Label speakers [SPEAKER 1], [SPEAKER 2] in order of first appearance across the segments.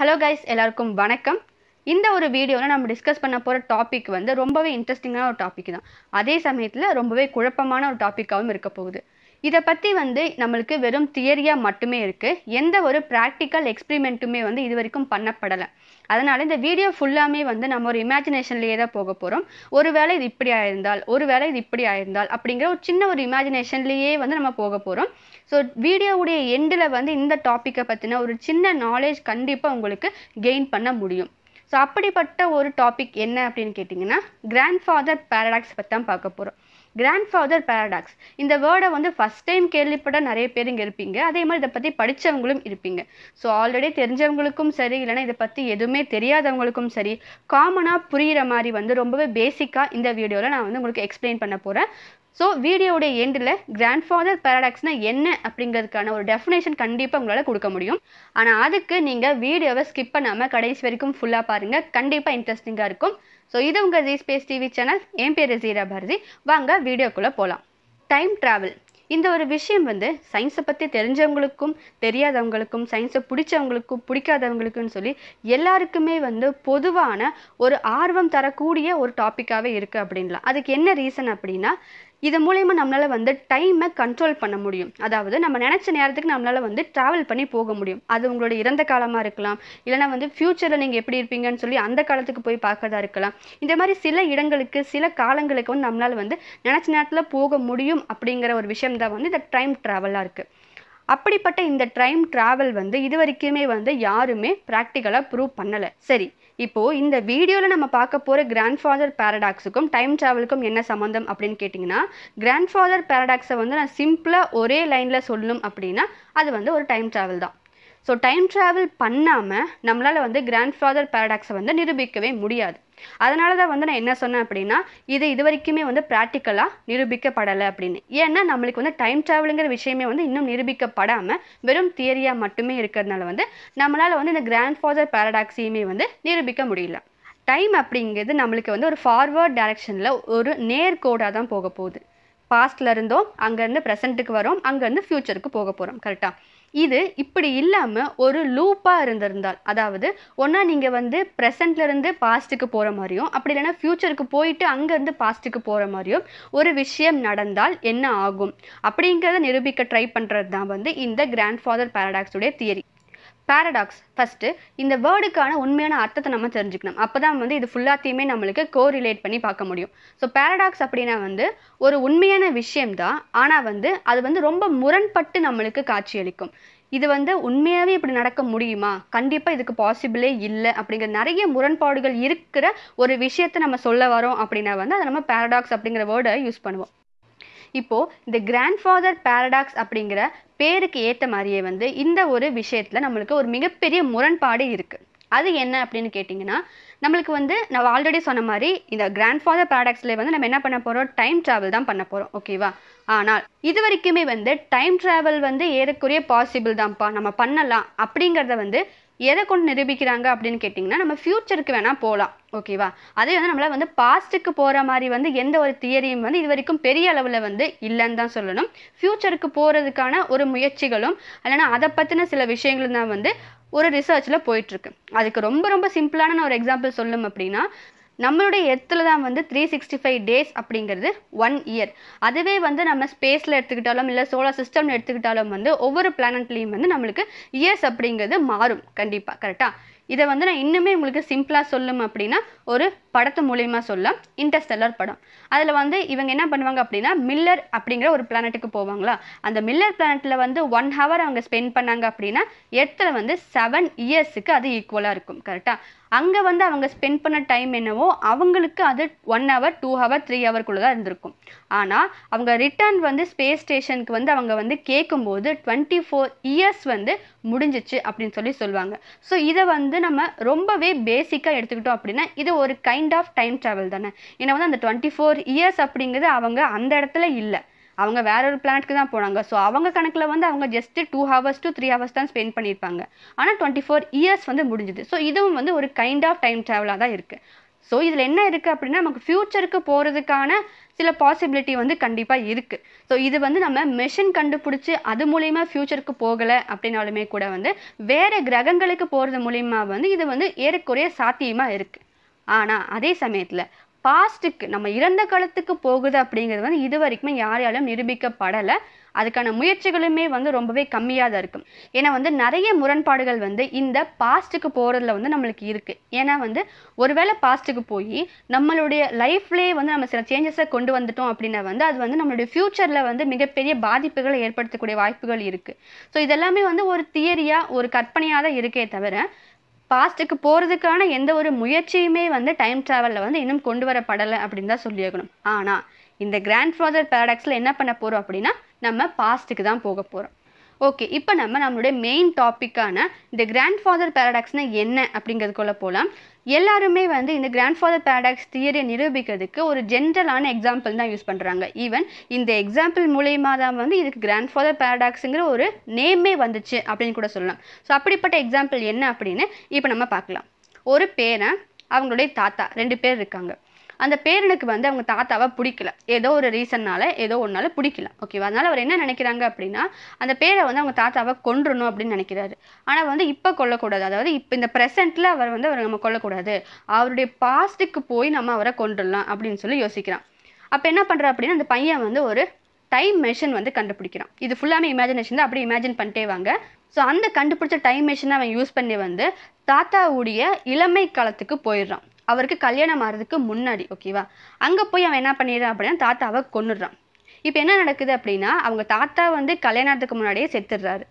[SPEAKER 1] hello guys எல்லாருக்கும் வணக்கம் இந்த ஒரு வீடியோவில் நம்ம டிஸ்கஸ் பண்ண போகிற டாபிக் வந்து ரொம்பவே இன்ட்ரெஸ்டிங்கான ஒரு டாபிக் தான் அதே சமயத்தில் ரொம்பவே குழப்பமான ஒரு டாப்பிக்காகவும் இருக்க போகுது இதை பற்றி வந்து நம்மளுக்கு வெறும் தியரியாக மட்டுமே இருக்குது எந்த ஒரு ப்ராக்டிக்கல் எக்ஸ்பிரிமெண்ட்டுமே வந்து இது வரைக்கும் பண்ணப்படலை அதனால் இந்த வீடியோ ஃபுல்லாமே வந்து நம்ம ஒரு இமேஜினேஷன்லேயே தான் போக போகிறோம் ஒரு வேளை இது இப்படி ஆயிருந்தால் ஒரு வேளை இது இப்படி ஆயிருந்தால் அப்படிங்கிற ஒரு சின்ன ஒரு இமேஜினேஷன்லேயே வந்து நம்ம போக போகிறோம் ஸோ வீடியோவுடைய எண்டில் வந்து இந்த டாப்பிக்கை பற்றின ஒரு சின்ன நாலேஜ் கண்டிப்பாக உங்களுக்கு கெயின் பண்ண முடியும் ஸோ அப்படிப்பட்ட ஒரு டாபிக் என்ன அப்படின்னு கேட்டிங்கன்னா கிராண்ட் ஃபாதர் பேரடாக்ஸ் பற்றி தான் பார்க்க போகிறோம் கிராண்ட்ஃபாதர் பேரடாக்ஸ் இந்த வேர்டை வந்து ஃபஸ்ட் டைம் கேள்விப்பட்ட நிறைய பேர் இங்கே இருப்பீங்க அதே மாதிரி இதை பற்றி படித்தவங்களும் இருப்பீங்க ஸோ ஆல்ரெடி தெரிஞ்சவங்களுக்கும் சரி இல்லைனா இதை பற்றி எதுவுமே தெரியாதவங்களுக்கும் சரி காமனாக புரிகிற மாதிரி வந்து ரொம்பவே பேசிக்காக இந்த வீடியோவில் நான் வந்து உங்களுக்கு எக்ஸ்பிளைன் பண்ண போகிறேன் ஸோ வீடியோவுடைய எண்டில் கிராண்ட்ஃபாதர் பேரடாக்ஸ்னா என்ன அப்படிங்கிறதுக்கான ஒரு டெஃபினேஷன் கண்டிப்பாக உங்களால் கொடுக்க முடியும் ஆனால் அதுக்கு நீங்கள் வீடியோவை ஸ்கிப் பண்ணாமல் கடைசி வரைக்கும் ஃபுல்லாக பாருங்கள் கண்டிப்பாக இன்ட்ரெஸ்டிங்காக இருக்கும் ஸோ இது உங்கள் ஜி ஸ்பேஸ் டிவி சேனல் என் பேர் ஜீரா பாரதி வாங்க வீடியோக்குள்ளே போகலாம் டைம் ட்ராவல் இந்த ஒரு விஷயம் வந்து சயின்ஸை பற்றி தெரிஞ்சவங்களுக்கும் தெரியாதவங்களுக்கும் சயின்ஸை பிடிச்சவங்களுக்கும் பிடிக்காதவங்களுக்குன்னு சொல்லி எல்லாருக்குமே வந்து பொதுவான ஒரு ஆர்வம் தரக்கூடிய ஒரு டாப்பிக்காகவே இருக்குது அப்படின்லாம் அதுக்கு என்ன ரீசன் அப்படின்னா இது மூலயமா நம்மளால் வந்து டைமை கண்ட்ரோல் பண்ண முடியும் அதாவது நம்ம நினச்ச நேரத்துக்கு நம்மளால் வந்து ட்ராவல் பண்ணி போக முடியும் அது உங்களோட இறந்த காலமாக இருக்கலாம் இல்லைனா வந்து ஃப்யூச்சரில் நீங்கள் எப்படி இருப்பீங்கன்னு சொல்லி அந்த காலத்துக்கு போய் பார்க்கறதா இருக்கலாம் இந்த மாதிரி சில இடங்களுக்கு சில காலங்களுக்கு வந்து நம்மளால் வந்து நினச்ச நேரத்தில் போக முடியும் அப்படிங்கிற ஒரு விஷயம் தான் வந்து இந்த டைம் ட்ராவலாக இருக்குது அப்படிப்பட்ட இந்த டைம் ட்ராவல் வந்து இது வரைக்குமே வந்து யாருமே ப்ராக்டிக்கலாக ப்ரூவ் பண்ணலை சரி இப்போ இந்த வீடியோவில் நம்ம பார்க்க போகிற கிராண்ட் ஃபாதர் பேரடாக்ஸுக்கும் டைம் ட்ராவலுக்கும் என்ன சம்மந்தம் அப்படின்னு கேட்டிங்கன்னா கிராண்ட் ஃபாதர் பேரடாக்ஸை வந்து நான் சிம்பிளாக ஒரே லைனில் சொல்லணும் அப்படின்னா அது வந்து ஒரு டைம் ட்ராவல் தான் ஸோ டைம் ட்ராவல் பண்ணாமல் நம்மளால் வந்து கிராண்ட் ஃபாதர் பேரடாக்ஸை வந்து நிரூபிக்கவே முடியாது அதனால தான் வந்து நான் என்ன சொன்னேன் அப்படின்னா இது இது வரைக்குமே வந்து ப்ராக்டிக்கலாக நிரூபிக்கப்படலை அப்படின்னு ஏன்னா நம்மளுக்கு வந்து டைம் ட்ராவலுங்கிற விஷயமே வந்து இன்னும் நிரூபிக்கப்படாமல் வெறும் தியரியாக மட்டுமே இருக்கிறதுனால வந்து நம்மளால் வந்து இந்த கிராண்ட் ஃபாதர் பேரடாக்ஸையுமே வந்து நிரூபிக்க முடியல டைம் அப்படிங்கிறது நம்மளுக்கு வந்து ஒரு ஃபார்வர்ட் டைரக்ஷனில் ஒரு நேர்கோடாக தான் போக போகுது இருந்தோம் அங்கேருந்து ப்ரெசண்ட்டுக்கு வரோம் அங்கேருந்து ஃப்யூச்சருக்கு போக போகிறோம் கரெக்டாக இது இப்படி இல்லாமல் ஒரு லூப்பாக இருந்திருந்தால் அதாவது ஒன்றா நீங்கள் வந்து ப்ரெசண்ட்லேருந்து பாஸ்ட்டுக்கு போகிற மாதிரியும் அப்படி இல்லைன்னா ஃப்யூச்சருக்கு போயிட்டு அங்கேருந்து பாஸ்ட்டுக்கு போகிற மாதிரியும் ஒரு விஷயம் நடந்தால் என்ன ஆகும் அப்படிங்கிறத நிரூபிக்க ட்ரை பண்ணுறது தான் வந்து இந்த கிராண்ட் ஃபாதர் பேரடாக்ஸுடைய தியரி பேரடாக்ஸ் ஃபஸ்ட்டு இந்த வேர்டுக்கான உண்மையான அர்த்தத்தை நம்ம தெரிஞ்சுக்கணும் அப்போ தான் வந்து இது ஃபுல்லாத்தையுமே நம்மளுக்கு கோ ரிலேட் பண்ணி பார்க்க முடியும் ஸோ பேரடாக்ஸ் அப்படின்னா வந்து ஒரு உண்மையான விஷயம்தான் ஆனால் வந்து அது வந்து ரொம்ப முரண்பட்டு நம்மளுக்கு காட்சியளிக்கும் இது வந்து உண்மையாகவே இப்படி நடக்க முடியுமா கண்டிப்பாக இதுக்கு பாசிபிளே இல்லை அப்படிங்கிற நிறைய முரண்பாடுகள் இருக்கிற ஒரு விஷயத்தை நம்ம சொல்ல வரோம் அப்படின்னா வந்து அதை நம்ம பேரடாக்ஸ் அப்படிங்கிற வேர்டை யூஸ் பண்ணுவோம் இப்போது இந்த கிராண்ட் ஃபாதர் பேரடாக்ஸ் அப்படிங்கிற பேருக்கு ஏற்ற மாதிரியே வந்து இந்த ஒரு விஷயத்தில் நம்மளுக்கு ஒரு மிகப்பெரிய முரண்பாடு இருக்குது அது என்ன அப்படின்னு கேட்டிங்கன்னா நம்மளுக்கு வந்து நான் ஆல்ரெடி சொன்ன மாதிரி இந்த கிராண்ட் ஃபாதர் ப்ராடக்ட்ஸில் வந்து நம்ம என்ன பண்ண போகிறோம் டைம் ட்ராவல் தான் பண்ண போகிறோம் ஓகேவா ஆனால் இது வரைக்குமே வந்து டைம் ட்ராவல் வந்து ஏறக்குறைய பாசிபிள் தான்ப்பா நம்ம பண்ணலாம் அப்படிங்கிறத வந்து எதை கொண்டு நிரூபிக்கிறாங்க அப்படின்னு கேட்டிங்கன்னா நம்ம ஃப்யூச்சருக்கு வேணால் போகலாம் ஓகேவா அதே வந்து நம்மளால் வந்து பாஸ்ட்டுக்கு போகிற மாதிரி வந்து எந்த ஒரு தியரியும் வந்து இது வரைக்கும் பெரிய அளவில் வந்து இல்லைன்னு தான் சொல்லணும் ஃப்யூச்சருக்கு போகிறதுக்கான ஒரு முயற்சிகளும் இல்லைனா அதை பற்றின சில விஷயங்களும் தான் வந்து ஒரு ரிசர்ச்சில் போயிட்டுருக்கு அதுக்கு ரொம்ப ரொம்ப சிம்பிளான நான் ஒரு எக்ஸாம்பிள் சொல்லும் அப்படின்னா நம்மளுடைய எர்த்தில் தான் வந்து த்ரீ சிக்ஸ்டி ஃபைவ் டேஸ் அப்படிங்கிறது ஒன் இயர் அதுவே வந்து நம்ம ஸ்பேஸில் எடுத்துக்கிட்டாலும் இல்லை சோலார் சிஸ்டம்னு எடுத்துக்கிட்டாலும் வந்து ஒவ்வொரு பிளானட்லேயும் வந்து நம்மளுக்கு இயர்ஸ் அப்படிங்கிறது மாறும் கண்டிப்பாக கரெக்டாக இதை வந்து நான் இன்னுமே உங்களுக்கு சிம்பிளாக சொல்லும் அப்படின்னா ஒரு படத்து மூலியமாக சொல்ல இன்டர்ஸ்டெல்லர் படம் அதில் வந்து இவங்க என்ன பண்ணுவாங்க அப்படின்னா மில்லர் அப்படிங்கிற ஒரு பிளானட்டுக்கு போவாங்களா அந்த மில்லர் பிளானட்டில் வந்து ஒன் ஹவர் அவங்க ஸ்பெண்ட் பண்ணாங்க அப்படின்னா எடுத்துல வந்து செவன் இயர்ஸுக்கு அது ஈக்குவலாக இருக்கும் கரெக்டாக அங்கே வந்து அவங்க ஸ்பெண்ட் பண்ண டைம் என்னவோ அவங்களுக்கு அது one hour two hour three ஹவர்க்குள்ளே தான் இருந்திருக்கும் ஆனால் அவங்க ரிட்டர்ன் வந்து ஸ்பேஸ் ஸ்டேஷனுக்கு வந்து அவங்க வந்து கேட்கும்போது டுவெண்ட்டி ஃபோர் இயர்ஸ் வந்து முடிஞ்சிச்சு அப்படின்னு சொல்லி சொல்லுவாங்க ஸோ இதை வந்து நம்ம ரொம்பவே பேசிக்காக எடுத்துக்கிட்டோம் அப்படின்னா இது ஒரு கைண்ட் ஆஃப் டைம் ட்ராவல் தானே ஏன்னா வந்து அந்த டுவெண்ட்டி ஃபோர் இயர்ஸ் அப்படிங்கிறது அவங்க அந்த இடத்துல இல்லை அவங்க வேற ஒரு பிளானட்க்கு தான் போனாங்க ஸோ அவங்க கணக்கில் வந்து அவங்க just two hours to three hours தான் ஸ்பெண்ட் பண்ணியிருப்பாங்க ஆனால் டுவெண்ட்டி ஃபோர் இயர்ஸ் வந்து முடிஞ்சுது ஸோ இதுவும் வந்து ஒரு கைண்ட் ஆஃப் டைம் ட்ராவலாக தான் இருக்குது ஸோ இதில் என்ன இருக்குது அப்படின்னா நமக்கு ஃப்யூச்சருக்கு போகிறதுக்கான சில பாசிபிலிட்டி வந்து கண்டிப்பாக இருக்குது ஸோ இது வந்து நம்ம மெஷின் கண்டுபிடிச்சி அது மூலிமா ஃப்யூச்சருக்கு போகலை அப்படின்னாலுமே கூட வந்து வேறு கிரகங்களுக்கு போகிறது மூலிமா வந்து இது வந்து ஏறக்குறைய சாத்தியமாக இருக்குது ஆனால் அதே சமயத்தில் பாஸ்ட்டுக்கு நம்ம இறந்த காலத்துக்கு போகுது அப்படிங்கிறது வந்து இது வரைக்குமே யாராலும் நிரூபிக்கப்படலை அதுக்கான முயற்சிகளுமே வந்து ரொம்பவே கம்மியாக தான் இருக்கும் ஏன்னா வந்து நிறைய முரண்பாடுகள் வந்து இந்த பாஸ்ட்டுக்கு போகிறதுல வந்து நம்மளுக்கு இருக்குது ஏன்னா வந்து ஒருவேளை பாஸ்ட்டுக்கு போய் நம்மளுடைய லைஃப்லேயே வந்து நம்ம சில சேஞ்சஸை கொண்டு வந்துட்டோம் அப்படின்னா வந்து அது வந்து நம்மளுடைய ஃப்யூச்சரில் வந்து மிகப்பெரிய பாதிப்புகளை ஏற்படுத்தக்கூடிய வாய்ப்புகள் இருக்குது ஸோ இதெல்லாமே வந்து ஒரு தியரியாக ஒரு கற்பனையாக தான் இருக்கே தவிர பாஸ்ட்டுக்கு போகிறதுக்கான எந்த ஒரு முயற்சியுமே வந்து டைம் ட்ராவலில் வந்து இன்னும் கொண்டு வரப்படலை அப்படின்னு தான் சொல்லியிருக்கணும் ஆனால் இந்த கிராண்ட் ஃபாதர் பேரடாக்ஸில் என்ன பண்ண போகிறோம் அப்படின்னா நம்ம பாஸ்ட்டுக்கு தான் போக போகிறோம் ஓகே இப்போ நம்ம நம்மளுடைய மெயின் டாப்பிக்கான இந்த கிராண்ட் ஃபாதர் பேரடாக்ஸ்னால் என்ன அப்படிங்கிறதுக்குள்ளே போகலாம் எல்லாருமே வந்து இந்த கிராண்ட் ஃபாதர் பேரடாக்ஸ் தியரியை நிரூபிக்கிறதுக்கு ஒரு ஜென்ரலான எக்ஸாம்பிள் தான் யூஸ் பண்ணுறாங்க ஈவன் இந்த எக்ஸாம்பிள் மூலயமா தான் வந்து இதுக்கு கிராண்ட் ஃபாதர் பேரடாக்ஸுங்கிற ஒரு நேமே வந்துச்சு அப்படின்னு கூட சொல்லலாம் ஸோ அப்படிப்பட்ட எக்ஸாம்பிள் என்ன அப்படின்னு இப்போ நம்ம பார்க்கலாம் ஒரு பேரை அவங்களுடைய தாத்தா ரெண்டு பேர் இருக்காங்க அந்த பேரனுக்கு வந்து அவங்க தாத்தாவை பிடிக்கல ஏதோ ஒரு ரீசன்னால ஏதோ ஒன்றால பிடிக்கல ஓகேவா அதனால் அவர் என்ன நினைக்கிறாங்க அப்படின்னா அந்த பேரை வந்து அவங்க தாத்தாவை கொன்றணும் அப்படின்னு நினைக்கிறாரு ஆனால் வந்து இப்போ கொல்லக்கூடாது அதாவது இப்போ இந்த ப்ரெசென்ட்டில் அவர் வந்து அவர் நம்ம கொல்லக்கூடாது அவருடைய பாஸ்ட்டுக்கு போய் நம்ம அவரை கொண்டுடலாம் அப்படின்னு சொல்லி யோசிக்கிறான் அப்போ என்ன பண்ணுறா அப்படின்னா அந்த பையன் வந்து ஒரு டைம் மெஷின் வந்து கண்டுபிடிக்கிறான் இது ஃபுல்லாமே இமேஜினேஷன் தான் அப்படி இமேஜின் பண்ணிட்டே வாங்க ஸோ அந்த கண்டுபிடிச்ச டைம் மெஷினை அவன் யூஸ் பண்ணி வந்து தாத்தாவுடைய இளமை காலத்துக்கு போயிடுறான் அவருக்கு கல்யாணம் ஆகிறதுக்கு முன்னாடி ஓகேவா அங்கே போய் அவன் என்ன பண்ணிடுறான் அப்படின்னா தாத்தாவை கொண்டுடுறான் இப்போ என்ன நடக்குது அப்படின்னா அவங்க தாத்தா வந்து கல்யாணத்துக்கு முன்னாடியே செத்துடுறாரு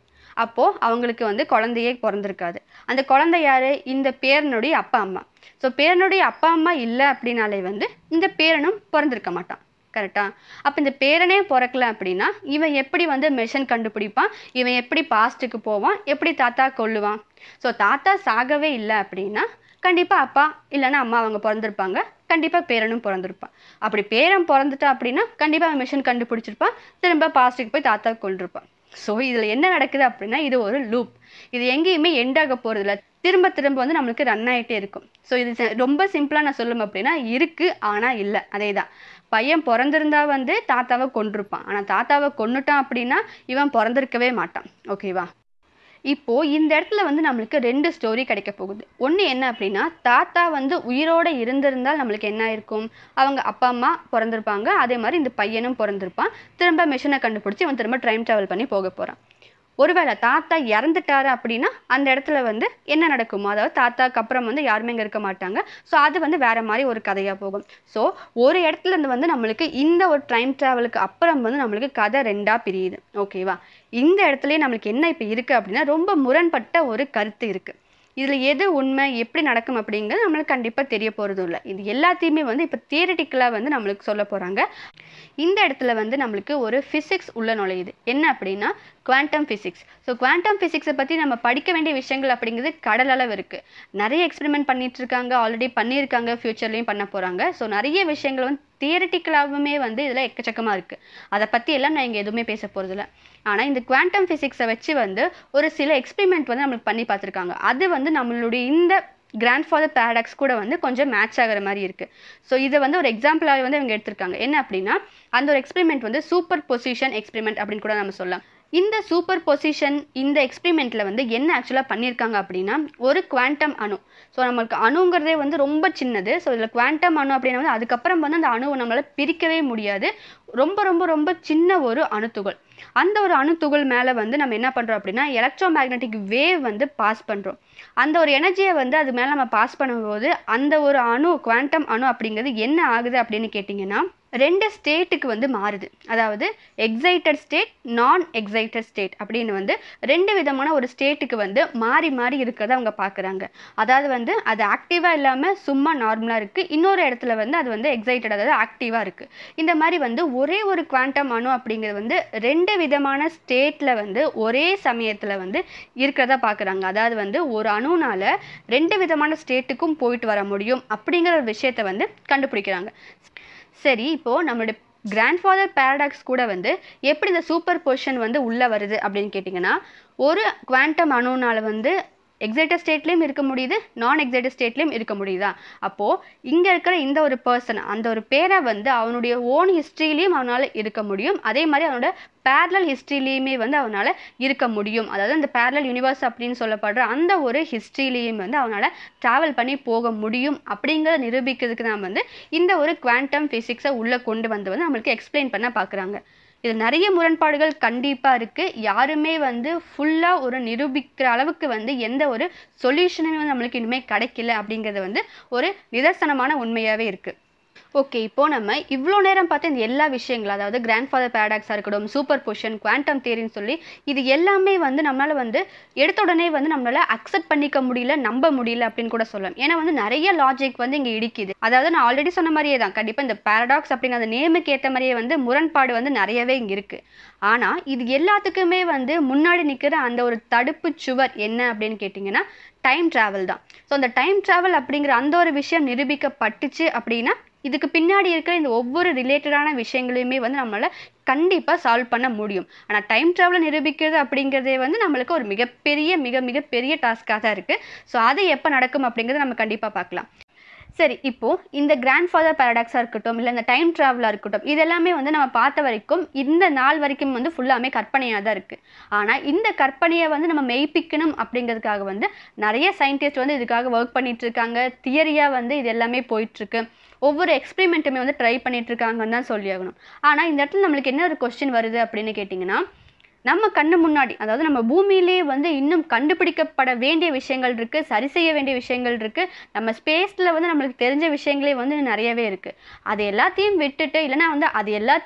[SPEAKER 1] அப்போது அவங்களுக்கு வந்து குழந்தையே பிறந்திருக்காது அந்த குழந்தை யார் இந்த பேரனுடைய அப்பா அம்மா ஸோ பேரனுடைய அப்பா அம்மா இல்லை அப்படின்னாலே வந்து இந்த பேரனும் பிறந்திருக்க மாட்டான் கரெக்டா அப்போ இந்த பேரனே பிறக்கல அப்படின்னா இவன் எப்படி வந்து மெஷன் கண்டுபிடிப்பான் இவன் எப்படி பாஸ்ட்டுக்கு போவான் எப்படி தாத்தா கொல்லுவான் ஸோ தாத்தா சாகவே இல்லை அப்படின்னா கண்டிப்பாக அப்பா இல்லைன்னா அம்மா அவங்க பிறந்திருப்பாங்க கண்டிப்பாக பேரனும் பிறந்திருப்பான் அப்படி பேரன் பிறந்துட்டா அப்படின்னா கண்டிப்பாக அவன் மிஷின் கண்டுபிடிச்சிருப்பான் திரும்ப பாஸ்ட்டுக்கு போய் தாத்தா கொண்டிருப்பான் ஸோ இதில் என்ன நடக்குது அப்படின்னா இது ஒரு லூப் இது எங்கேயுமே எண்டாக போகிறதில்ல திரும்ப திரும்ப வந்து நம்மளுக்கு ரன் ஆகிட்டே இருக்கும் ஸோ இது ரொம்ப சிம்பிளாக நான் சொல்லும் அப்படின்னா இருக்குது ஆனால் இல்லை அதே தான் பையன் பிறந்திருந்தா வந்து தாத்தாவை கொண்டிருப்பான் ஆனால் தாத்தாவை கொண்டுட்டான் அப்படின்னா இவன் பிறந்திருக்கவே மாட்டான் ஓகேவா இப்போது இந்த இடத்துல வந்து நம்மளுக்கு ரெண்டு ஸ்டோரி கிடைக்க போகுது ஒன்று என்ன அப்படின்னா தாத்தா வந்து உயிரோடு இருந்திருந்தால் நம்மளுக்கு என்ன இருக்கும் அவங்க அப்பா அம்மா பிறந்திருப்பாங்க அதே மாதிரி இந்த பையனும் பிறந்திருப்பான் திரும்ப மிஷினை கண்டுபிடிச்சி அவன் திரும்ப டைம் ட்ராவல் பண்ணி போக போகிறான் ஒருவேளை தாத்தா இறந்துட்டாரு அப்படின்னா அந்த இடத்துல வந்து என்ன நடக்குமோ அதாவது தாத்தாக்கு அப்புறம் வந்து யாருமே இங்கே இருக்க மாட்டாங்க ஸோ அது வந்து வேற மாதிரி ஒரு கதையாக போகும் ஸோ ஒரு இடத்துல இருந்து வந்து நம்மளுக்கு இந்த ஒரு டைம் ட்ராவலுக்கு அப்புறம் வந்து நம்மளுக்கு கதை ரெண்டாக பிரியுது ஓகேவா இந்த இடத்துலயே நம்மளுக்கு என்ன இப்போ இருக்குது அப்படின்னா ரொம்ப முரண்பட்ட ஒரு கருத்து இருக்குது இதில் எது உண்மை எப்படி நடக்கும் அப்படிங்கிறது நம்மளுக்கு கண்டிப்பாக தெரிய போகிறதும் இல்லை இது எல்லாத்தையுமே வந்து இப்போ தியரிட்டிக்கலாக வந்து நம்மளுக்கு சொல்ல போகிறாங்க இந்த இடத்துல வந்து நம்மளுக்கு ஒரு ஃபிசிக்ஸ் உள்ள நுழையுது என்ன அப்படின்னா குவாண்டம் ஃபிசிக்ஸ் ஸோ குவாண்டம் ஃபிசிக்ஸை பற்றி நம்ம படிக்க வேண்டிய விஷயங்கள் அப்படிங்கிறது கடல் அளவு இருக்குது நிறைய எக்ஸ்பெரிமெண்ட் பண்ணிகிட்ருக்காங்க ஆல்ரெடி பண்ணியிருக்காங்க ஃப்யூச்சர்லேயும் பண்ண போகிறாங்க ஸோ நிறைய விஷயங்கள் வந்து தியரட்டிக்கலாகவுமே வந்து இதில் எக்கச்சக்கமாக இருக்குது அதை பற்றி எல்லாம் நான் இங்கே எதுவுமே பேச போகிறதில்ல ஆனால் இந்த குவாண்டம் ஃபிசிக்ஸை வச்சு வந்து ஒரு சில எக்ஸ்பிரிமெண்ட் வந்து நம்மளுக்கு பண்ணி பார்த்துருக்காங்க அது வந்து நம்மளுடைய இந்த கிராண்ட் ஃபாதர் பேரடாக்ஸ் கூட வந்து கொஞ்சம் மேட்ச் ஆகிற மாதிரி இருக்குது ஸோ இதை வந்து ஒரு எக்ஸாம்பிளாகவே வந்து இவங்க எடுத்திருக்காங்க என்ன அப்படின்னா அந்த ஒரு எக்ஸ்பிரிமெண்ட் வந்து சூப்பர் பொசிஷன் எக்ஸ்பிரிமெண்ட் அப்படின்னு கூட நம்ம சொல்லலாம் இந்த சூப்பர் பொசிஷன் இந்த எக்ஸ்பிரிமெண்ட்டில் வந்து என்ன ஆக்சுவலாக பண்ணியிருக்காங்க அப்படின்னா ஒரு குவாண்டம் அணு ஸோ நம்மளுக்கு அணுங்கிறதே வந்து ரொம்ப சின்னது ஸோ இதில் குவாண்டம் அணு அப்படின்னா வந்து அதுக்கப்புறம் வந்து அந்த அணுவை நம்மளால் பிரிக்கவே முடியாது ரொம்ப ரொம்ப ரொம்ப சின்ன ஒரு அணுத்துகள் அந்த ஒரு அணுத்துகள் மேலே வந்து நம்ம என்ன பண்ணுறோம் அப்படின்னா எலக்ட்ரோ மேக்னட்டிக் வேவ் வந்து பாஸ் பண்ணுறோம் அந்த ஒரு எனர்ஜியை வந்து அது மேலே நம்ம பாஸ் பண்ணும்போது அந்த ஒரு அணு குவாண்டம் அணு அப்படிங்கிறது என்ன ஆகுது அப்படின்னு கேட்டிங்கன்னா ரெண்டு ஸ்டேட்டுக்கு வந்து மாறுது அதாவது excited state non excited state அப்படின்னு வந்து ரெண்டு விதமான ஒரு ஸ்டேட்டுக்கு வந்து மாறி மாறி இருக்கிறத அவங்க பார்க்குறாங்க அதாவது வந்து அது ஆக்டிவாக இல்லாமல் சும்மா நார்மலாக இருக்குது இன்னொரு இடத்துல வந்து அது வந்து எக்ஸைட்டட் அதாவது ஆக்டிவாக இருக்குது இந்த மாதிரி வந்து ஒரே ஒரு குவாண்டம் அணு அப்படிங்கிறது வந்து ரெண்டு விதமான ஸ்டேட்டில் வந்து ஒரே சமயத்தில் வந்து இருக்கிறத பார்க்குறாங்க அதாவது வந்து ஒரு அணுனால் ரெண்டு விதமான ஸ்டேட்டுக்கும் போயிட்டு வர முடியும் அப்படிங்கிற ஒரு விஷயத்தை வந்து கண்டுபிடிக்கிறாங்க சரி இப்போது நம்மளுடைய கிராண்ட்ஃபாதர் பேரடாக்ஸ் கூட வந்து எப்படி இந்த சூப்பர் பொசிஷன் வந்து உள்ளே வருது அப்படின்னு கேட்டிங்கன்னா ஒரு குவாண்டம் அணுனால் வந்து எக்ஸைட்டட் ஸ்டேட்லேயும் இருக்க முடியுது நான் எக்ஸைட்டட் ஸ்டேட்லேயும் இருக்க முடியுதா அப்போது இங்கே இருக்கிற இந்த ஒரு பர்சன் அந்த ஒரு பேரை வந்து அவனுடைய ஓன் ஹிஸ்ட்ரியிலையும் அவனால் இருக்க முடியும் அதே மாதிரி அவனோட பேரலல் ஹிஸ்ட்ரிலையுமே வந்து அவனால் இருக்க முடியும் அதாவது அந்த பேரலல் யூனிவர்ஸ் அப்படின்னு சொல்லப்படுற அந்த ஒரு ஹிஸ்ட்ரிலையும் வந்து அவனால் ட்ராவல் பண்ணி போக முடியும் அப்படிங்கிறத நிரூபிக்கிறதுக்கு தான் வந்து இந்த ஒரு குவாண்டம் ஃபிசிக்ஸை உள்ளே கொண்டு வந்து வந்து நம்மளுக்கு எக்ஸ்பிளைன் பண்ண பார்க்குறாங்க இதில் நிறைய முரண்பாடுகள் கண்டிப்பாக இருக்குது யாருமே வந்து ஃபுல்லாக ஒரு நிரூபிக்கிற அளவுக்கு வந்து எந்த ஒரு சொல்யூஷனுமே நம்மளுக்கு இனிமேல் கிடைக்கல அப்படிங்கிறது வந்து ஒரு நிதர்சனமான உண்மையாகவே இருக்குது ஓகே இப்போ நம்ம இவ்வளோ நேரம் பார்த்து இந்த எல்லா விஷயங்கள் அதாவது கிராண்ட் ஃபாதர் பேராடாக்ஸாக இருக்கட்டும் சூப்பர் பொஷன் குவாண்டம் தேரின்னு சொல்லி இது எல்லாமே வந்து நம்மளால் வந்து எடுத்த உடனே வந்து நம்மளால் அக்செப்ட் பண்ணிக்க முடியல நம்ப முடியல அப்படின்னு கூட சொல்லலாம் ஏன்னா வந்து நிறைய லாஜிக் வந்து இங்கே இடிக்குது அதாவது நான் ஆல்ரெடி சொன்ன மாதிரியே தான் கண்டிப்பாக இந்த பேரடாக்ஸ் அப்படிங்கிற அந்த நேமுக்கு ஏற்ற மாதிரியே வந்து முரண்பாடு வந்து நிறையவே இங்கே இருக்குது ஆனால் இது எல்லாத்துக்குமே வந்து முன்னாடி நிற்கிற அந்த ஒரு தடுப்பு சுவர் என்ன அப்படின்னு கேட்டிங்கன்னா டைம் ட்ராவல் தான் ஸோ அந்த டைம் ட்ராவல் அப்படிங்கிற அந்த ஒரு விஷயம் நிரூபிக்கப்பட்டுச்சு அப்படின்னா இதுக்கு பின்னாடி இருக்கிற இந்த ஒவ்வொரு ரிலேட்டடான விஷயங்களையுமே வந்து நம்மளால் கண்டிப்பாக சால்வ் பண்ண முடியும் ஆனால் டைம் ட்ராவலை நிரூபிக்கிறது அப்படிங்கிறதே வந்து நம்மளுக்கு ஒரு மிகப்பெரிய மிக மிகப்பெரிய டாஸ்க்காக தான் இருக்குது ஸோ அது எப்போ நடக்கும் அப்படிங்கிறத நம்ம கண்டிப்பாக பார்க்கலாம் சரி இப்போது இந்த கிராண்ட் ஃபாதர் பேரடாக்ஸாக இருக்கட்டும் இல்லை இந்த டைம் ட்ராவலாக இருக்கட்டும் இதெல்லாமே வந்து நம்ம பார்த்த வரைக்கும் இந்த நாள் வரைக்கும் வந்து ஃபுல்லாமே கற்பனையாக தான் இருக்குது ஆனால் இந்த கற்பனையை வந்து நம்ம மெய்ப்பிக்கணும் அப்படிங்கிறதுக்காக வந்து நிறைய சயின்டிஸ்ட் வந்து இதுக்காக ஒர்க் பண்ணிகிட்ருக்காங்க தியரியாக வந்து இது எல்லாமே போயிட்டுருக்கு ஒவ்வொரு எக்ஸ்பிரிமெண்ட்டுமே வந்து ட்ரை பண்ணிகிட்ருக்காங்கன்னு தான் சொல்லி ஆகணும் ஆனால் இந்த இடத்துல நம்மளுக்கு என்ன ஒரு கொஸ்டின் வருது அப்படின்னு கேட்டிங்கன்னா நம்ம கண்ணு முன்னாடி அதாவது நம்ம பூமியிலே வந்து இன்னும் கண்டுபிடிக்கப்பட வேண்டிய விஷயங்கள் இருக்கு சரி செய்ய வேண்டிய விஷயங்கள் இருக்கு நம்ம ஸ்பேஸில் வந்து நம்மளுக்கு தெரிஞ்ச விஷயங்களே வந்து நிறையவே இருக்குது அது எல்லாத்தையும் விட்டுட்டு இல்லைனா வந்து அது எல்லாத்து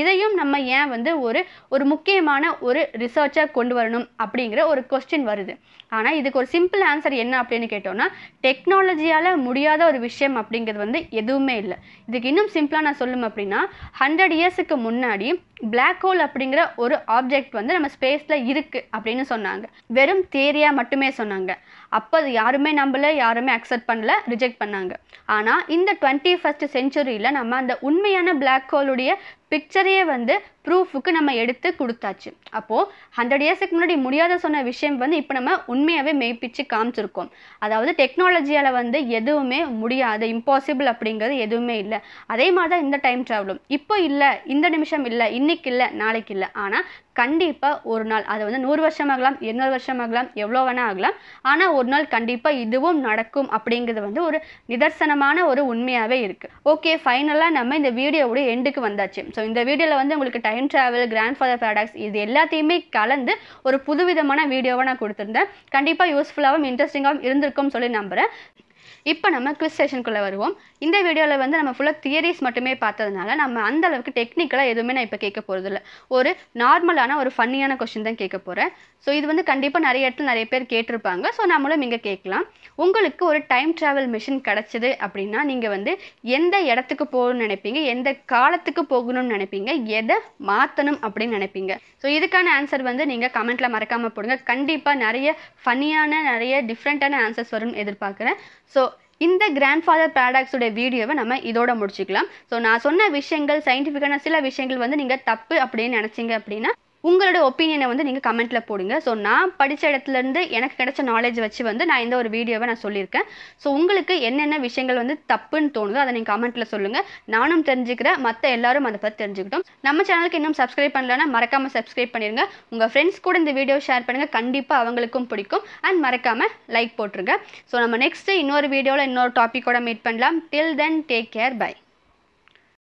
[SPEAKER 1] இதையும் நம்ம ஏன் வந்து ஒரு ஒரு முக்கியமான ஒரு ரிசர்ச்சாக கொண்டு வரணும் அப்படிங்கிற ஒரு கொஸ்டின் வருது ஆனால் இதுக்கு ஒரு சிம்பிள் ஆன்சர் என்ன அப்படின்னு கேட்டோம்னா டெக்னாலஜியால் முடியாத ஒரு விஷயம் அப்படிங்கிறது வந்து எதுவுமே இல்லை இதுக்கு இன்னும் சிம்பிளாக நான் சொல்லும் அப்படின்னா ஹண்ட்ரட் இயர்ஸுக்கு முன்னாடி பிளாக் ஹோல் அப்படிங்கிற ஒரு ஆப்ஜெக்ட் வந்து நம்ம ஸ்பேஸில் இருக்குது அப்படின்னு சொன்னாங்க வெறும் தேரியாக மட்டுமே சொன்னாங்க அப்போ அது யாருமே நம்மள யாருமே அக்செப்ட் பண்ணல ரிஜெக்ட் பண்ணாங்க ஆனால் இந்த டுவெண்ட்டி ஃபஸ்ட் செஞ்சுரியில் நம்ம அந்த உண்மையான பிளாக் ஹோலுடைய பிக்சரையே வந்து ப்ரூஃபுக்கு நம்ம எடுத்து கொடுத்தாச்சு அப்போது ஹண்ட்ரட் இயர்ஸுக்கு முன்னாடி முடியாத சொன்ன விஷயம் வந்து இப்போ நம்ம உண்மையாகவே மெய்ப்பிச்சு காமிச்சிருக்கோம் அதாவது டெக்னாலஜியால் வந்து எதுவுமே முடியாது இம்பாசிபிள் அப்படிங்கிறது எதுவுமே இல்லை அதே மாதிரி தான் இந்த டைம் ட்ராவலும் இப்போ இல்லை இந்த நிமிஷம் இல்லை இன்றைக்கி இல்லை நாளைக்கு இல்லை ஆனால் கண்டிப்பாக ஒரு நாள் அது வந்து நூறு வருஷமாகலாம் இருநூறு வருஷமாகலாம் எவ்வளோ வேணால் ஆகலாம் ஆனால் ஒரு நாள் கண்டிப்பாக இதுவும் நடக்கும் அப்படிங்கிறது வந்து ஒரு நிதர்சனமான ஒரு உண்மையாகவே இருக்குது ஓகே ஃபைனலாக நம்ம இந்த வீடியோவோட எண்டுக்கு வந்தாச்சு ஸோ இந்த வீடியோவில் வந்து உங்களுக்கு time travel grandfather paradox இது எல்லாத்தையுமே கலந்து ஒரு புதுவிதமான வீடியோவை நான் கொடுத்துருந்தேன் கண்டிப்பாக யூஸ்ஃபுல்லாகவும் இன்ட்ரெஸ்டிங்காகவும் இருந்திருக்கும்னு சொல்லி நம்புகிறேன் இப்போ நம்ம குவிஸ் செஷனுக்குள்ளே வருவோம் இந்த வீடியோவில் வந்து நம்ம ஃபுல்லாக தியரிஸ் மட்டுமே பார்த்ததுனால நம்ம அந்த அளவுக்கு டெக்னிக்கலாக எதுவுமே நான் இப்போ கேட்க போகிறது இல்லை ஒரு நார்மலான ஒரு ஃபன்னியான கொஷின் தான் கேட்க போகிறேன் ஸோ இது வந்து கண்டிப்பாக நிறைய இடத்துல நிறைய பேர் கேட்டிருப்பாங்க ஸோ நம்மளும் இங்கே கேட்கலாம் உங்களுக்கு ஒரு டைம் ட்ராவல் மிஷின் கிடச்சிது அப்படின்னா நீங்கள் வந்து எந்த இடத்துக்கு போகணும்னு நினைப்பீங்க எந்த காலத்துக்கு போகணும்னு நினைப்பீங்க எதை மாற்றணும் அப்படின்னு நினைப்பீங்க ஸோ இதுக்கான ஆன்சர் வந்து நீங்கள் கமெண்ட்டில் மறக்காமல் போடுங்க கண்டிப்பாக நிறைய ஃபன்னியான நிறைய டிஃப்ரெண்ட்டான ஆன்சர்ஸ் வரும்னு எதிர்பார்க்குறேன் ஸோ இந்த ஃபாதர் பேரடாக்ஸோட வீடியோவை நம்ம இதோட முடிச்சுக்கலாம் ஸோ நான் சொன்ன விஷயங்கள் சயின்டிஃபிக்கான சில விஷயங்கள் வந்து நீங்கள் தப்பு அப்படின்னு நினச்சிங்க அப்படின்னா உங்களோட ஒப்பீனியனை வந்து நீங்கள் கமெண்ட்டில் போடுங்க ஸோ நான் படித்த இடத்துலேருந்து எனக்கு கிடைச்ச நாலேஜ் வச்சு வந்து நான் இந்த ஒரு வீடியோவை நான் சொல்லியிருக்கேன் ஸோ உங்களுக்கு என்னென்ன விஷயங்கள் வந்து தப்புன்னு தோணுதோ அதை நீங்கள் கமெண்ட்டில் சொல்லுங்கள் நானும் தெரிஞ்சுக்கிறேன் மற்ற எல்லாரும் அதை பற்றி தெரிஞ்சுக்கிட்டோம் நம்ம சேனலுக்கு இன்னும் சப்ஸ்கிரைப் பண்ணலன்னா மறக்காமல் சப்ஸ்கிரைப் பண்ணிடுங்க உங்கள் ஃப்ரெண்ட்ஸ் கூட இந்த வீடியோ ஷேர் பண்ணுங்கள் கண்டிப்பாக அவங்களுக்கும் பிடிக்கும் அண்ட் மறக்காமல் லைக் போட்டுருங்க ஸோ நம்ம நெக்ஸ்ட்டு இன்னொரு வீடியோவில் இன்னொரு டாப்பிக்கோட மீட் பண்ணலாம் till then take care by